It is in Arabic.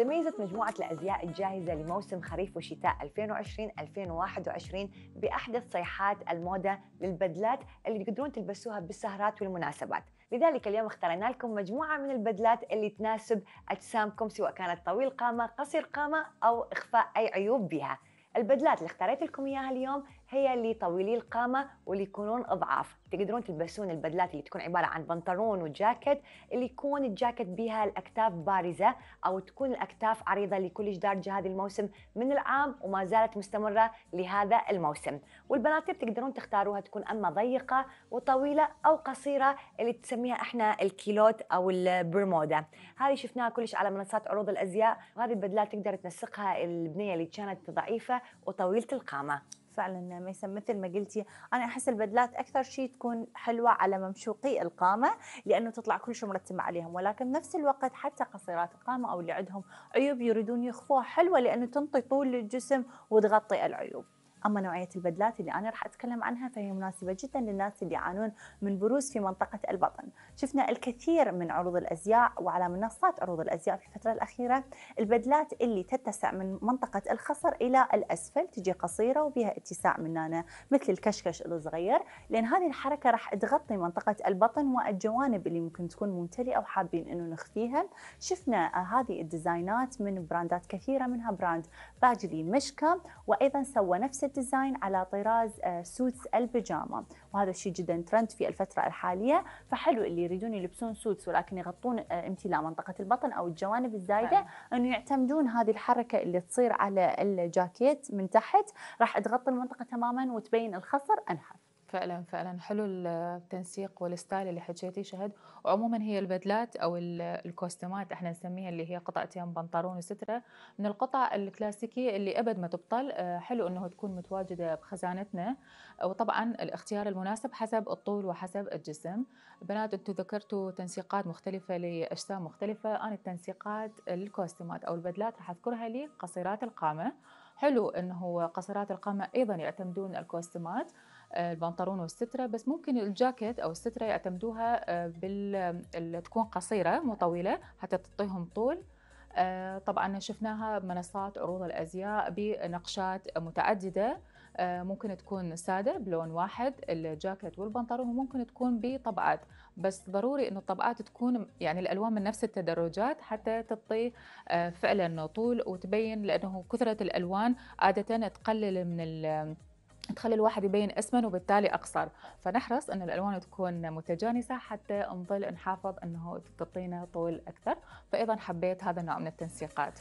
تميزت مجموعة الأزياء الجاهزة لموسم خريف وشتاء 2020-2021 بأحدث صيحات الموضة للبدلات اللي تقدرون تلبسوها بالسهرات والمناسبات لذلك اليوم اخترنا لكم مجموعة من البدلات اللي تناسب أجسامكم سواء كانت طويل قامة قصير قامة أو إخفاء أي عيوب بها البدلات اللي اخترت لكم إياها اليوم هي اللي طويلي القامة واللي يكونون أضعاف تقدرون تلبسون البدلات اللي تكون عباره عن بنطلون وجاكيت اللي يكون الجاكيت بها الاكتاف بارزه او تكون الاكتاف عريضه لكل دارجه هذا الموسم من العام وما زالت مستمره لهذا الموسم والبناطيل تقدرون تختاروها تكون اما ضيقه وطويله او قصيره اللي تسميها احنا الكيلوت او البرمودا هذه شفناها كلش على منصات عروض الازياء وهذه البدلات تقدر تنسقها البنيه اللي كانت ضعيفه وطويله القامه فعلا ميسم مثل ما قلتي انا احس البدلات اكثر شيء تكون حلوه على ممشوقي القامه لانه تطلع كل شيء مرتب عليهم ولكن نفس الوقت حتى قصيرات القامه او اللي عندهم عيوب يريدون يخفوها حلوه لانه تنطي طول للجسم وتغطي العيوب اما نوعيه البدلات اللي انا راح اتكلم عنها فهي مناسبه جدا للناس اللي يعانون من بروز في منطقه البطن شفنا الكثير من عروض الازياء وعلى منصات عروض الازياء في الفتره الاخيره البدلات اللي تتسع من منطقه الخصر الى الاسفل تجي قصيره وبها اتساع من هنا مثل الكشكش الصغير لان هذه الحركه راح تغطي منطقه البطن والجوانب اللي ممكن تكون ممتلئه وحابين انه نخفيها شفنا آه، هذه الديزاينات من براندات كثيره منها براند باجلي مشكا وايضا سوى نفس الجلد ديزاين على طراز آه، سوتس البيجاما وهذا الشيء جدا ترند في الفتره الحاليه فحلو اللي يريدون يلبسون سوتس ولكن يغطون آه، امتلاء منطقه البطن او الجوانب الزايده انه يعتمدون هذه الحركه اللي تصير على الجاكيت من تحت راح تغطي المنطقه تماما وتبين الخصر انحف فعلا فعلا حلو التنسيق والستايل اللي حكيتيه شهد وعموما هي البدلات او الكوستمات احنا نسميها اللي هي قطعتين بنطلون وستره من القطع الكلاسيكيه اللي ابد ما تبطل آه، حلو انه تكون متواجده بخزانتنا وطبعا الاختيار المناسب حسب الطول وحسب الجسم بنات انتم ذكرتوا تنسيقات مختلفه لاجسام مختلفه انا التنسيقات الكوستمات او البدلات راح اذكرها لقصيرات القامه حلو انه قصرات القامه ايضا يعتمدون الكوستمات آه، البنطلون والستره بس ممكن الجاكيت او الستره يعتمدوها آه، بال آه، تكون قصيره مو طويله حتى تعطيهم طول طبعا شفناها بمنصات عروض الازياء بنقشات متعدده ممكن تكون ساده بلون واحد الجاكيت والبنطلون وممكن تكون بطبقات بس ضروري انه الطبقات تكون يعني الالوان من نفس التدرجات حتى تعطي فعلا طول وتبين لانه كثره الالوان عاده تقلل من تخلي الواحد يبين اسمن وبالتالي اقصر فنحرص ان الالوان تكون متجانسه حتى نظل نحافظ انه تعطينا طول اكثر فايضا حبيت هذا النوع من التنسيقات